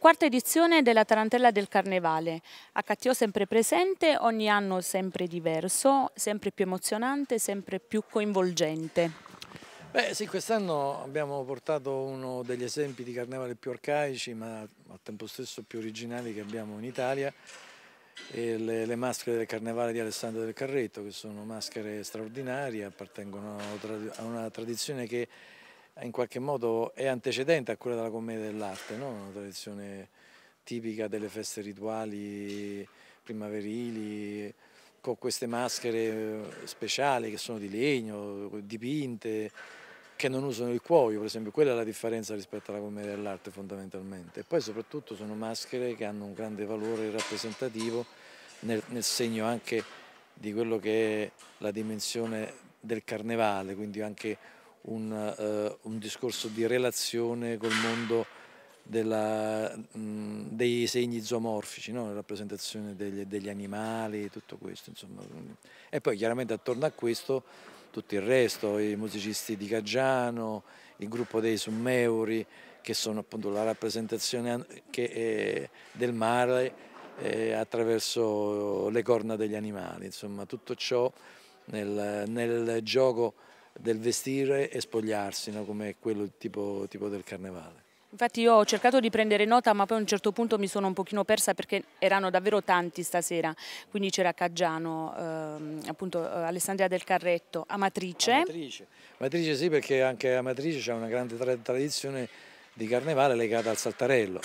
Quarta edizione della Tarantella del Carnevale, a Cattio sempre presente, ogni anno sempre diverso, sempre più emozionante, sempre più coinvolgente. Beh sì, quest'anno abbiamo portato uno degli esempi di carnevale più arcaici ma al tempo stesso più originali che abbiamo in Italia, le, le, maschere del carnevale di Alessandro del Carretto che sono maschere straordinarie, appartengono a una tradizione che in qualche modo è antecedente a quella della commedia dell'arte, no? una tradizione tipica delle feste rituali primaverili, con queste maschere eh, speciali che sono di legno, dipinte, che non usano il cuoio, per esempio, quella è la differenza rispetto alla commedia dell'arte fondamentalmente. E poi soprattutto sono maschere che hanno un grande valore rappresentativo nel, nel segno anche di quello che è la dimensione del carnevale, quindi anche un, eh, un discorso di relazione col mondo della, mh, mm, dei segni zoomorfici, no? la rappresentazione degli, degli, animali, tutto questo. Insomma. E poi chiaramente attorno a questo tutto il resto, i musicisti di Caggiano, il gruppo dei Summeuri, che sono appunto la rappresentazione eh, del mare eh, attraverso le corna degli animali, insomma tutto ciò nel, nel gioco del vestire e spogliarsi, no? come quello tipo, tipo del carnevale. Infatti io ho cercato di prendere nota ma poi a un certo punto mi sono un pochino persa perché erano davvero tanti stasera, quindi c'era Caggiano, ehm, appunto eh, Alessandria del Carretto, Amatrice. Amatrice. Amatrice sì perché anche Amatrice c'è una grande tra tradizione di carnevale legata al saltarello.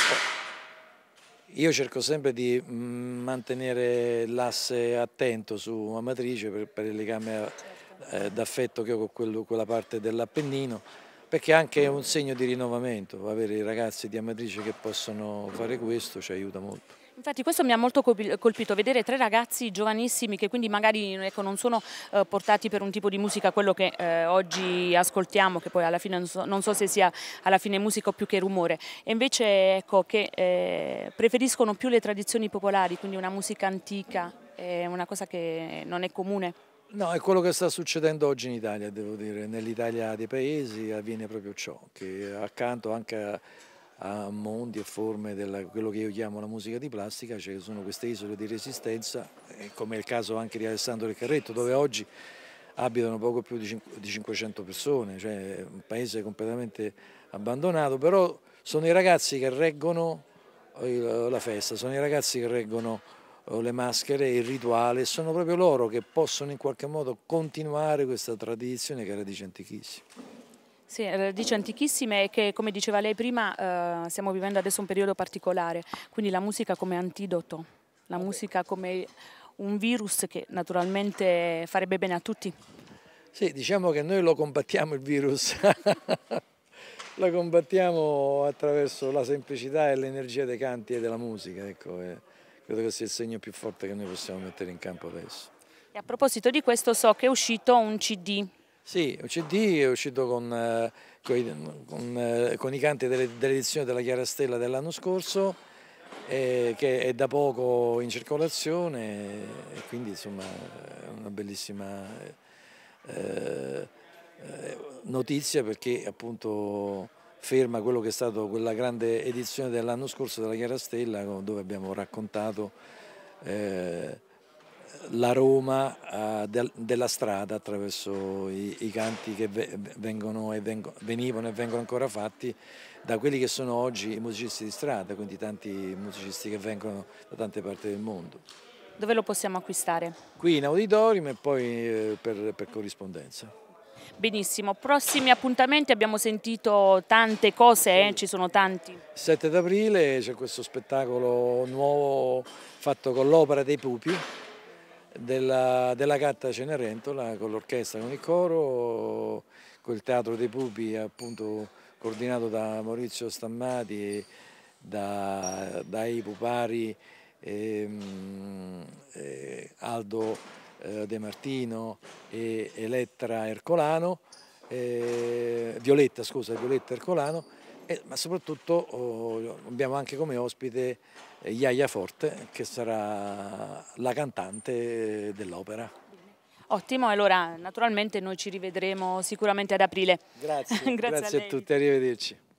Io cerco sempre di mm, mantenere l'asse attento su Amatrice per, per il legame... A eh, d'affetto che ho con quello, quella parte dell'Appennino, perché anche è un segno di rinnovamento, avere i ragazzi di Amatrice che possono fare questo ci aiuta molto. Infatti questo mi ha molto colpito, vedere tre ragazzi giovanissimi che quindi magari ecco, non sono eh, portati per un tipo di musica, quello che eh, oggi ascoltiamo, che poi alla fine non so, non so, se sia alla fine musica o più che rumore, e invece ecco, che eh, preferiscono più le tradizioni popolari, quindi una musica antica, è una cosa che non è comune. No, è quello che sta succedendo oggi in Italia, devo dire, nell'Italia dei paesi avviene proprio ciò, che accanto anche a, a mondi e forme di quello che io chiamo la musica di plastica, ci cioè sono queste isole di resistenza, eh, come è il caso anche di Alessandro del Carretto, dove oggi abitano poco più di 500 persone, cioè un paese completamente abbandonato, però sono i ragazzi che reggono eh, la festa, sono i ragazzi che reggono le maschere, il rituale, sono proprio loro che possono in qualche modo continuare questa tradizione che è radice antichissima. Sì, radici antichissime e che come diceva lei prima eh, stiamo vivendo adesso un periodo particolare, quindi la musica come antidoto, la musica come un virus che naturalmente farebbe bene a tutti. Sì, diciamo che noi lo combattiamo il virus, lo combattiamo attraverso la semplicità e l'energia dei canti e della musica, ecco, eh credo che sia il segno più forte che noi possiamo mettere in campo adesso. E a proposito di questo so che è uscito un CD. Sì, un CD è uscito con, eh, con, con, eh, con i canti dell'edizione della Chiarastella dell'anno scorso eh, che è da poco in circolazione e quindi insomma è una bellissima eh, eh notizia perché appunto ferma quello che è stato quella grande edizione dell'anno scorso della Chiarastella dove abbiamo raccontato eh, la Roma eh, del, della strada attraverso i, i canti che vengono e vengo, venivano e vengono ancora fatti da quelli che sono oggi i musicisti di strada, quindi tanti musicisti che vengono da tante parti del mondo. Dove lo possiamo acquistare? Qui in auditorium e poi eh, per, per corrispondenza. Benissimo, prossimi appuntamenti abbiamo sentito tante cose, eh? ci sono tanti. 7 d'aprile c'è questo spettacolo nuovo fatto con l'opera dei pupi della, della Gatta Cenerentola, con l'orchestra, con il coro, col teatro dei pupi appunto coordinato da Maurizio Stammati, da, dai pupari, e, ehm, e eh, Aldo eh, De Martino e Elettra Ercolano, eh, Violetta, scusa, Violetta Ercolano, eh, ma soprattutto oh, abbiamo anche come ospite Iaia eh, Forte che sarà la cantante dell'opera. Ottimo, allora naturalmente noi ci rivedremo sicuramente ad aprile. Grazie, grazie, grazie a, a tutti, arrivederci.